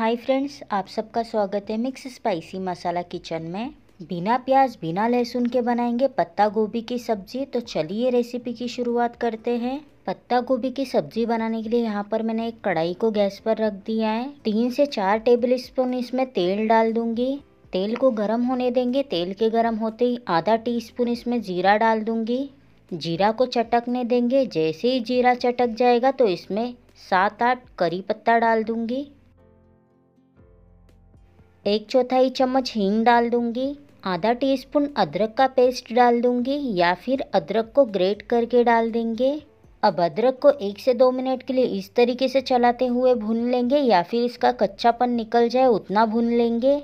hi friends आप सबका स्वागत है मिक्स स्पाइसी मसाला किचन में बिना प्याज बिना लहसुन के बनाएंगे पत्ता गोभी की सब्ज़ी तो चलिए रेसिपी की शुरुआत करते हैं पत्ता गोभी की सब्ज़ी बनाने के लिए यहाँ पर मैंने एक कढ़ाई को गैस पर रख दिया है तीन से चार टेबल स्पून इसमें तेल डाल दूंगी तेल को गर्म होने देंगे तेल के गर्म होते ही आधा स्पून इसमें जीरा डाल दूंगी जीरा को चटकने देंगे जैसे ही जीरा चटक जाएगा तो इसमें सात आठ करी पत्ता डाल दूंगी एक चौथाई चम्मच हींग डाल दूंगी आधा टीस्पून अदरक का पेस्ट डाल दूंगी या फिर अदरक को ग्रेट करके डाल देंगे अब अदरक को एक से दो मिनट के लिए इस तरीके से चलाते हुए भून लेंगे या फिर इसका कच्चापन निकल जाए उतना भून लेंगे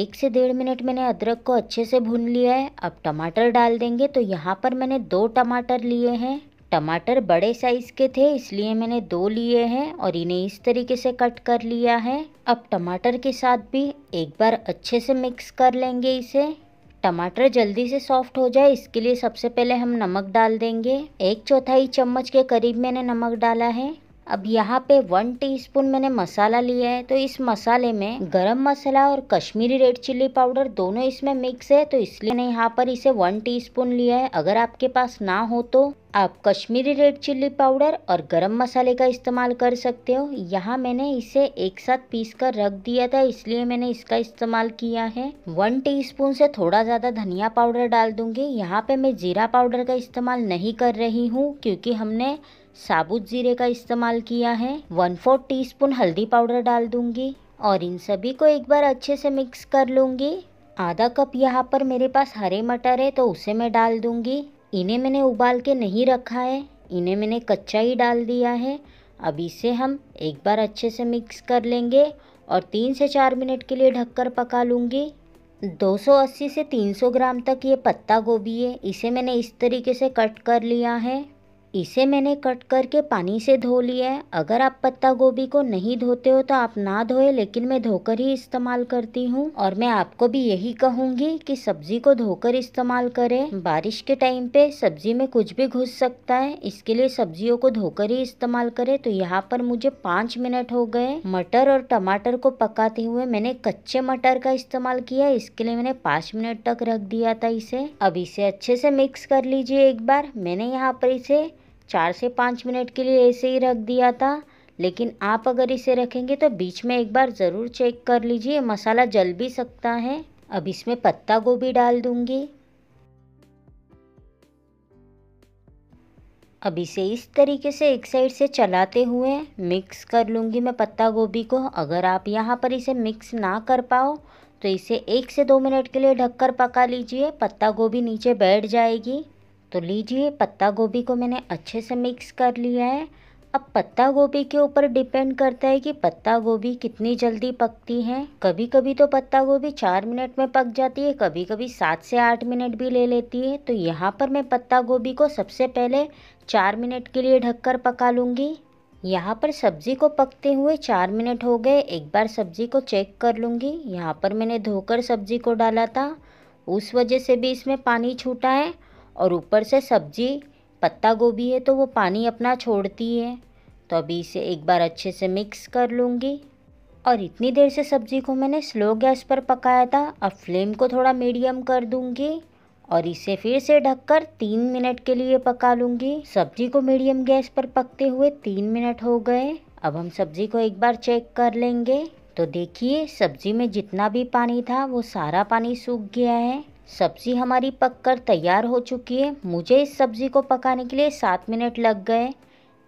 एक से डेढ़ मिनट मैंने अदरक को अच्छे से भून लिया है अब टमाटर डाल देंगे तो यहाँ पर मैंने दो टमाटर लिए हैं टमाटर बड़े साइज़ के थे इसलिए मैंने दो लिए हैं और इन्हें इस तरीके से कट कर लिया है अब टमाटर के साथ भी एक बार अच्छे से मिक्स कर लेंगे इसे टमाटर जल्दी से सॉफ्ट हो जाए इसके लिए सबसे पहले हम नमक डाल देंगे एक चौथाई चम्मच के करीब मैंने नमक डाला है अब यहाँ पे वन टीस्पून मैंने मसाला लिया है तो इस मसाले में गरम मसाला और कश्मीरी रेड चिल्ली पाउडर दोनों इसमें मिक्स है तो इसलिए मैंने यहाँ पर इसे वन टीस्पून लिया है अगर आपके पास ना हो तो आप कश्मीरी रेड चिल्ली पाउडर और गरम मसाले का इस्तेमाल कर सकते हो यहाँ मैंने इसे एक साथ पीस कर रख दिया था इसलिए मैंने इसका इस्तेमाल किया है वन टीस्पून से थोड़ा ज़्यादा धनिया पाउडर डाल दूंगी यहाँ पे मैं जीरा पाउडर का इस्तेमाल नहीं कर रही हूँ क्योंकि हमने साबुत जीरे का इस्तेमाल किया है वन फोर्थ टी स्पून हल्दी पाउडर डाल दूंगी और इन सभी को एक बार अच्छे से मिक्स कर लूँगी आधा कप यहाँ पर मेरे पास हरे मटर है तो उसे मैं डाल दूँगी इन्हें मैंने उबाल के नहीं रखा है इन्हें मैंने कच्चा ही डाल दिया है अब इसे हम एक बार अच्छे से मिक्स कर लेंगे और तीन से चार मिनट के लिए ढककर पका लूँगी 280 से 300 ग्राम तक ये पत्ता गोभी है इसे मैंने इस तरीके से कट कर लिया है इसे मैंने कट करके पानी से धो लिया है अगर आप पत्ता गोभी को नहीं धोते हो तो आप ना धोए लेकिन मैं धोकर ही इस्तेमाल करती हूँ और मैं आपको भी यही कहूँगी कि सब्जी को धोकर इस्तेमाल करें बारिश के टाइम पे सब्जी में कुछ भी घुस सकता है इसके लिए सब्जियों को धोकर ही इस्तेमाल करें तो यहाँ पर मुझे पाँच मिनट हो गए मटर और टमाटर को पकाते हुए मैंने कच्चे मटर का इस्तेमाल किया इसके लिए मैंने पाँच मिनट तक रख दिया था इसे अब इसे अच्छे से मिक्स कर लीजिए एक बार मैंने यहाँ पर इसे चार से पाँच मिनट के लिए ऐसे ही रख दिया था लेकिन आप अगर इसे रखेंगे तो बीच में एक बार ज़रूर चेक कर लीजिए मसाला जल भी सकता है अब इसमें पत्ता गोभी डाल दूंगी अब इसे इस तरीके से एक साइड से चलाते हुए मिक्स कर लूँगी मैं पत्ता गोभी को अगर आप यहाँ पर इसे मिक्स ना कर पाओ तो इसे एक से दो मिनट के लिए ढककर पका लीजिए पत्ता गोभी नीचे बैठ जाएगी तो लीजिए पत्ता गोभी को मैंने अच्छे से मिक्स कर लिया है अब पत्ता गोभी के ऊपर डिपेंड करता है कि पत्ता गोभी कितनी जल्दी पकती है कभी कभी तो पत्ता गोभी चार मिनट में पक जाती है कभी कभी सात से आठ मिनट भी ले लेती है तो यहाँ पर मैं पत्ता गोभी को सबसे पहले चार मिनट के लिए ढककर पका लूँगी यहाँ पर सब्ज़ी को पकते हुए चार मिनट हो गए एक बार सब्ज़ी को चेक कर लूँगी यहाँ पर मैंने धोकर सब्ज़ी को डाला था उस वजह से भी इसमें पानी छूटा है और ऊपर से सब्ज़ी पत्ता गोभी है तो वो पानी अपना छोड़ती है तो अभी इसे एक बार अच्छे से मिक्स कर लूँगी और इतनी देर से सब्ज़ी को मैंने स्लो गैस पर पकाया था अब फ्लेम को थोड़ा मीडियम कर दूँगी और इसे फिर से ढककर तीन मिनट के लिए पका लूँगी सब्ज़ी को मीडियम गैस पर पकते हुए तीन मिनट हो गए अब हम सब्ज़ी को एक बार चेक कर लेंगे तो देखिए सब्ज़ी में जितना भी पानी था वो सारा पानी सूख गया है सब्ज़ी हमारी पककर तैयार हो चुकी है मुझे इस सब्ज़ी को पकाने के लिए सात मिनट लग गए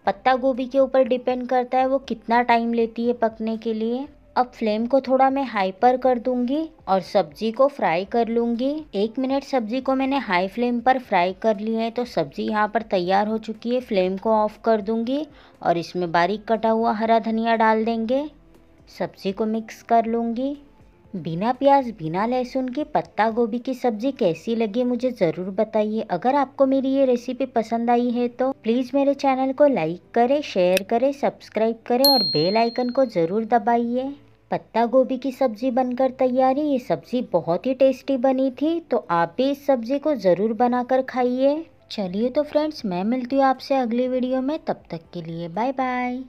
पत्ता गोभी के ऊपर डिपेंड करता है वो कितना टाइम लेती है पकने के लिए अब फ्लेम को थोड़ा मैं हाई पर कर दूंगी और सब्ज़ी को फ्राई कर लूँगी एक मिनट सब्ज़ी को मैंने हाई फ्लेम पर फ्राई कर लिया है तो सब्ज़ी यहाँ पर तैयार हो चुकी है फ्लेम को ऑफ़ कर दूँगी और इसमें बारीक कटा हुआ हरा धनिया डाल देंगे सब्ज़ी को मिक्स कर लूँगी बिना प्याज बिना लहसुन के पत्ता गोभी की सब्ज़ी कैसी लगी मुझे ज़रूर बताइए अगर आपको मेरी ये रेसिपी पसंद आई है तो प्लीज़ मेरे चैनल को लाइक करें शेयर करें सब्सक्राइब करें और बेल आइकन को ज़रूर दबाइए पत्ता गोभी की सब्ज़ी बनकर तैयार है ये सब्ज़ी बहुत ही टेस्टी बनी थी तो आप भी इस सब्ज़ी को ज़रूर बनाकर खाइए चलिए तो फ्रेंड्स मैं मिलती हूँ आपसे अगली वीडियो में तब तक के लिए बाय बाय